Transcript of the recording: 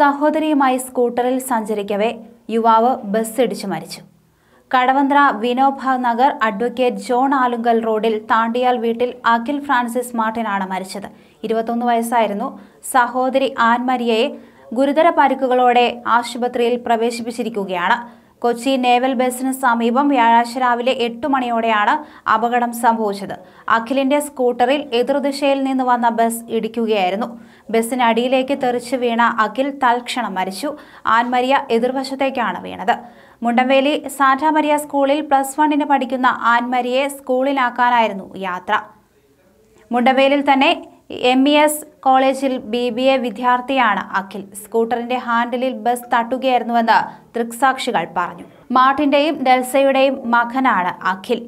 സഹോദരിയുമായി സ്കൂട്ടറിൽ സഞ്ചരിക്കവേ യുവാവ് ബസ്സിടിച്ചു മരിച്ചു കടവന്ത്ര വിനോഭ നഗർ അഡ്വക്കേറ്റ് ജോൺ ആലുങ്കൽ റോഡിൽ താണ്ടിയാൽ വീട്ടിൽ അഖിൽ ഫ്രാൻസിസ് മാർട്ടിനാണ് മരിച്ചത് ഇരുപത്തൊന്ന് വയസ്സായിരുന്നു സഹോദരി ആൻമരിയയെ ഗുരുതര പരിക്കുകളോടെ ആശുപത്രിയിൽ പ്രവേശിപ്പിച്ചിരിക്കുകയാണ് കൊച്ചി നേവൽ ബസിന് സമീപം വ്യാഴാഴ്ച രാവിലെ എട്ട് മണിയോടെയാണ് അപകടം സംഭവിച്ചത് അഖിലിന്റെ സ്കൂട്ടറിൽ എതിർദിശയിൽ നിന്ന് വന്ന ബസ് ഇടിക്കുകയായിരുന്നു ബസ്സിനടിയിലേക്ക് തെറിച്ചു വീണ അഖിൽ തൽക്ഷണം മരിച്ചു ആൻമരിയ എതിർവശത്തേക്കാണ് വീണത് മുണ്ടവേലി സാന്റാമരിയ സ്കൂളിൽ പ്ലസ് വണ്ണിന് പഠിക്കുന്ന ആൻമരിയെ സ്കൂളിലാക്കാനായിരുന്നു യാത്ര മുണ്ടവേലിൽ തന്നെ എം ഇ എസ് കോളേജിൽ ബി ബി എ വിദ്യാർത്ഥിയാണ് അഖിൽ സ്കൂട്ടറിന്റെ ഹാൻഡിലിൽ ബസ് തട്ടുകയായിരുന്നുവെന്ന് ദൃക്സാക്ഷികൾ പറഞ്ഞു മാർട്ടിന്റെയും ഡെൽസയുടെയും മകനാണ് അഖിൽ